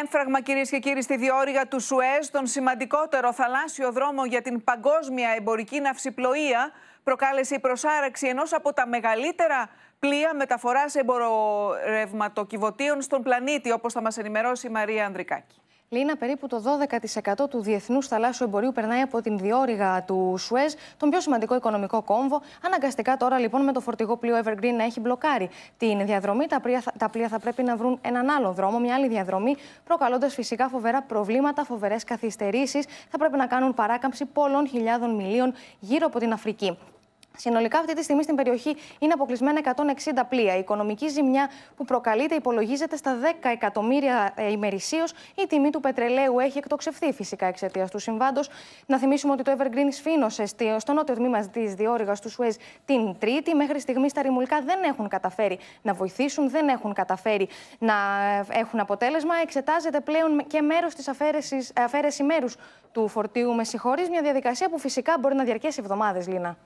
Έμφραγμα κυρίες και κύριοι στη διόρυγα του Σουέζ, τον σημαντικότερο θαλάσσιο δρόμο για την παγκόσμια εμπορική ναυσιπλοεία, προκάλεσε η προσάραξη ενός από τα μεγαλύτερα πλοία μεταφοράς εμπορευματοκιβωτίων στον πλανήτη, όπως θα μας ενημερώσει η Μαρία Ανδρικάκη. Λίνα, περίπου το 12% του διεθνούς θαλάσσιου εμπορίου περνάει από την διόρυγα του Σουέζ, τον πιο σημαντικό οικονομικό κόμβο. Αναγκαστικά τώρα λοιπόν με το φορτηγό πλοίο Evergreen να έχει μπλοκάρει την διαδρομή. Τα πλοία, τα πλοία θα πρέπει να βρουν έναν άλλο δρόμο, μια άλλη διαδρομή, προκαλώντας φυσικά φοβερά προβλήματα, φοβερές καθυστερήσεις. Θα πρέπει να κάνουν παράκαμψη πολλών χιλιάδων μιλίων γύρω από την Αφρική. Συνολικά, αυτή τη στιγμή στην περιοχή είναι αποκλεισμένα 160 πλοία. Η οικονομική ζημιά που προκαλείται υπολογίζεται στα 10 εκατομμύρια ε, ημερησίως. Η τιμή του πετρελαίου έχει εκτοξευθεί φυσικά εξαιτίας του συμβάντος. Να θυμίσουμε ότι το Evergreen σφήνωσε στο νότιο τμήμα της διόρυγας του Σουέζ την Τρίτη. Μέχρι στιγμής τα ρημουλικά δεν έχουν καταφέρει να βοηθήσουν, δεν έχουν καταφέρει να ε, έχουν αποτέλεσμα. Εξετάζεται πλέον και μέρος της αφαίρεσης μέρους του φορτίου με συγχωρή. μια διαδικασία που φυσικά μπορεί να διαρκέσει εβδομάδες, Λίνα.